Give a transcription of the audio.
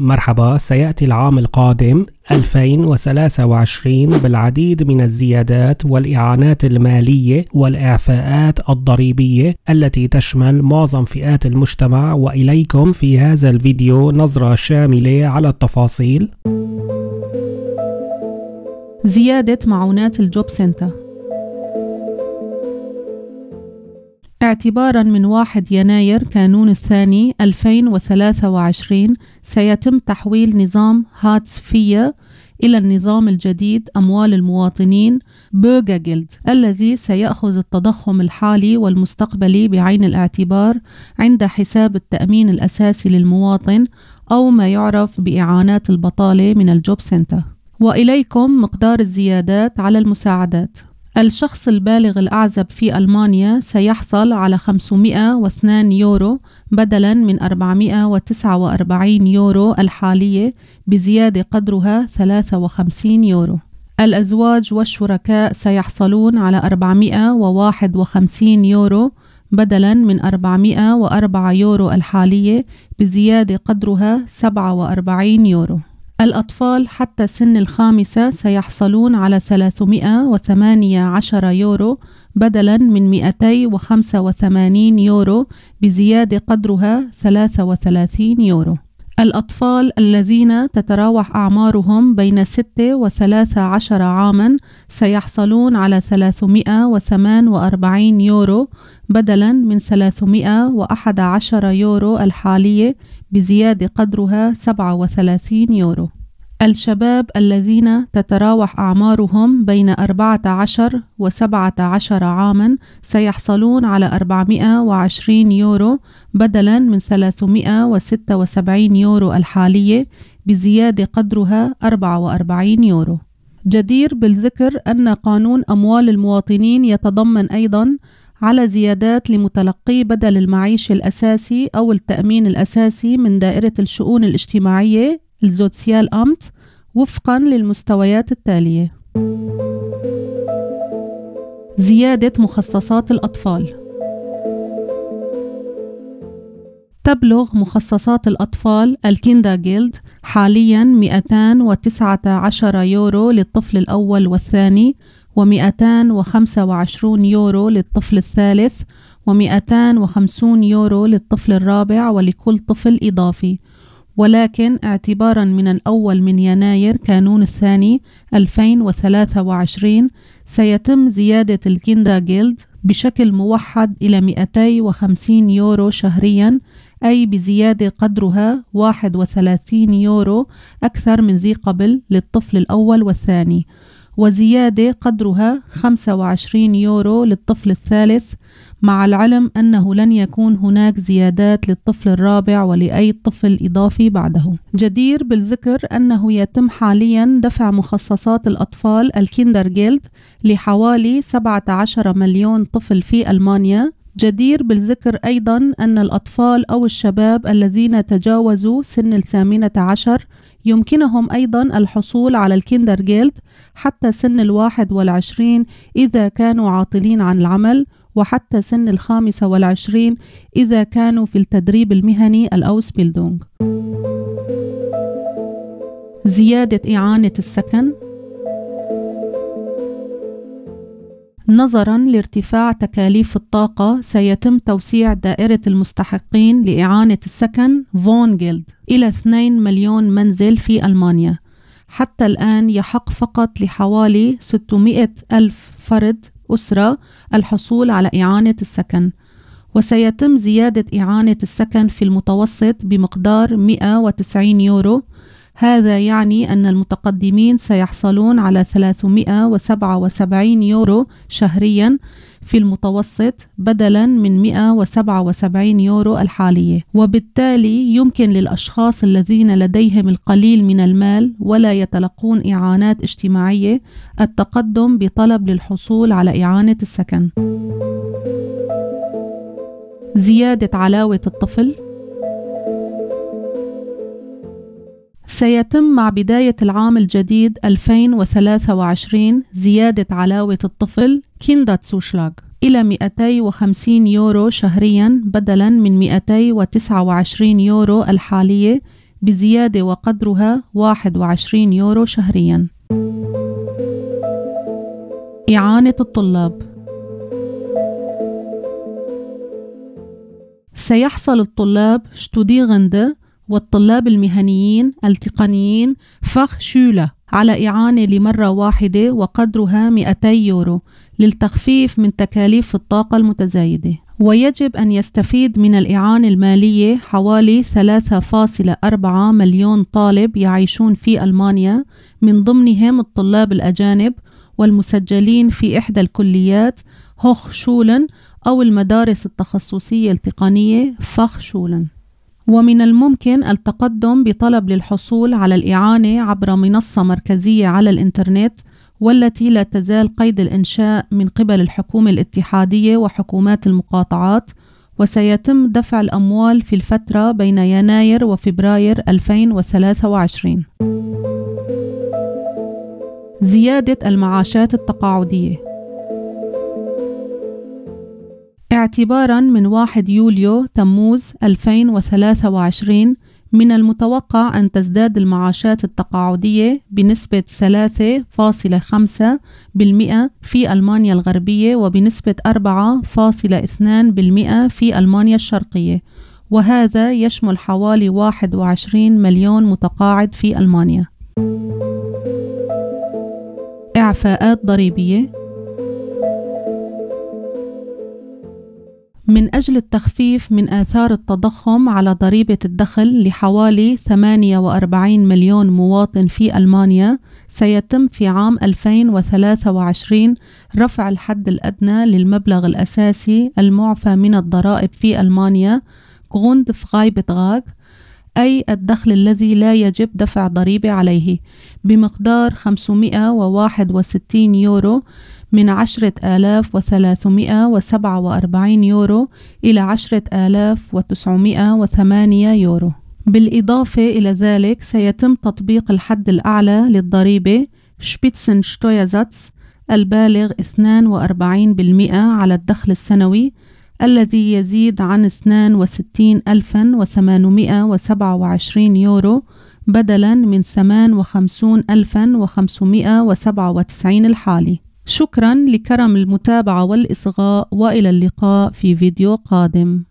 مرحبا سيأتي العام القادم 2023 بالعديد من الزيادات والإعانات المالية والإعفاءات الضريبية التي تشمل معظم فئات المجتمع وإليكم في هذا الفيديو نظرة شاملة على التفاصيل زيادة معونات الجوب سنتر اعتبارا من 1 يناير كانون الثاني 2023 سيتم تحويل نظام هاتس فيا إلى النظام الجديد أموال المواطنين بيرجا جيلد الذي سيأخذ التضخم الحالي والمستقبلي بعين الاعتبار عند حساب التأمين الأساسي للمواطن أو ما يعرف بإعانات البطالة من الجوب سنتر وإليكم مقدار الزيادات على المساعدات الشخص البالغ الأعزب في ألمانيا سيحصل على 502 يورو بدلا من 449 يورو الحالية بزيادة قدرها 53 يورو الأزواج والشركاء سيحصلون على 451 يورو بدلا من 404 يورو الحالية بزيادة قدرها 47 يورو الأطفال حتى سن الخامسة سيحصلون على 318 يورو بدلا من 285 يورو بزيادة قدرها 33 يورو الأطفال الذين تتراوح أعمارهم بين 6 و 13 عاما سيحصلون على 348 يورو بدلا من 311 يورو الحالية بزيادة قدرها 37 يورو الشباب الذين تتراوح أعمارهم بين 14 و 17 عاما سيحصلون على 420 يورو بدلا من 376 يورو الحالية بزيادة قدرها 44 يورو جدير بالذكر أن قانون أموال المواطنين يتضمن أيضا على زيادات لمتلقي بدل المعيش الأساسي أو التأمين الأساسي من دائرة الشؤون الاجتماعية الزوتسيال أمت وفقا للمستويات التالية زيادة مخصصات الأطفال تبلغ مخصصات الأطفال الكيندا جيلد حالياً 219 يورو للطفل الأول والثاني و225 يورو للطفل الثالث و250 يورو للطفل الرابع ولكل طفل إضافي ولكن اعتبارا من الأول من يناير كانون الثاني 2023 سيتم زيادة الكيندا جيلد بشكل موحد إلى 250 يورو شهريا أي بزيادة قدرها 31 يورو أكثر من ذي قبل للطفل الأول والثاني وزيادة قدرها 25 يورو للطفل الثالث مع العلم أنه لن يكون هناك زيادات للطفل الرابع ولأي طفل إضافي بعده. جدير بالذكر أنه يتم حاليا دفع مخصصات الأطفال الكيندر جيلد لحوالي 17 مليون طفل في ألمانيا جدير بالذكر أيضا أن الأطفال أو الشباب الذين تجاوزوا سن الثامنة عشر يمكنهم أيضا الحصول على الكيندر جيلد حتى سن الواحد والعشرين إذا كانوا عاطلين عن العمل وحتى سن الخامسة والعشرين إذا كانوا في التدريب المهني الأوسبيلدونج زيادة إعانة السكن نظرا لارتفاع تكاليف الطاقة سيتم توسيع دائرة المستحقين لإعانة السكن فون جيلد إلى 2 مليون منزل في ألمانيا حتى الآن يحق فقط لحوالي 600 ألف فرد الأسرة الحصول على إعانة السكن وسيتم زيادة إعانة السكن في المتوسط بمقدار 190 يورو هذا يعني أن المتقدمين سيحصلون على 377 يورو شهرياً في المتوسط بدلا من 177 يورو الحالية وبالتالي يمكن للأشخاص الذين لديهم القليل من المال ولا يتلقون إعانات اجتماعية التقدم بطلب للحصول على إعانة السكن زيادة علاوة الطفل سيتم مع بداية العام الجديد 2023 زيادة علاوة الطفل تسوشلاغ إلى 250 يورو شهريا بدلا من 229 يورو الحالية بزيادة وقدرها 21 يورو شهريا إعانة الطلاب سيحصل الطلاب شتوديغند والطلاب المهنيين التقنيين فخ شولة على إعانة لمرة واحدة وقدرها 200 يورو للتخفيف من تكاليف الطاقة المتزايدة ويجب أن يستفيد من الإعانة المالية حوالي 3.4 مليون طالب يعيشون في ألمانيا من ضمنهم الطلاب الأجانب والمسجلين في إحدى الكليات هوخ شولن أو المدارس التخصصية التقنية فخ شولن ومن الممكن التقدم بطلب للحصول على الإعانة عبر منصة مركزية على الإنترنت والتي لا تزال قيد الإنشاء من قبل الحكومة الاتحادية وحكومات المقاطعات وسيتم دفع الأموال في الفترة بين يناير وفبراير 2023 زيادة المعاشات التقاعدية اعتبارا من 1 يوليو تموز 2023 من المتوقع أن تزداد المعاشات التقاعدية بنسبة 3.5% في ألمانيا الغربية وبنسبة 4.2% في ألمانيا الشرقية وهذا يشمل حوالي 21 مليون متقاعد في ألمانيا. إعفاءات ضريبية من أجل التخفيف من آثار التضخم على ضريبة الدخل لحوالي 48 مليون مواطن في ألمانيا سيتم في عام 2023 رفع الحد الأدنى للمبلغ الأساسي المعفى من الضرائب في ألمانيا غوند أي الدخل الذي لا يجب دفع ضريبة عليه بمقدار 561 يورو من 10347 يورو إلى 10908 يورو بالإضافة إلى ذلك سيتم تطبيق الحد الأعلى للضريبة Spitzensteuersatz البالغ 42% على الدخل السنوي الذي يزيد عن 62827 يورو بدلا من 58597 الحالي شكرا لكرم المتابعة والإصغاء وإلى اللقاء في فيديو قادم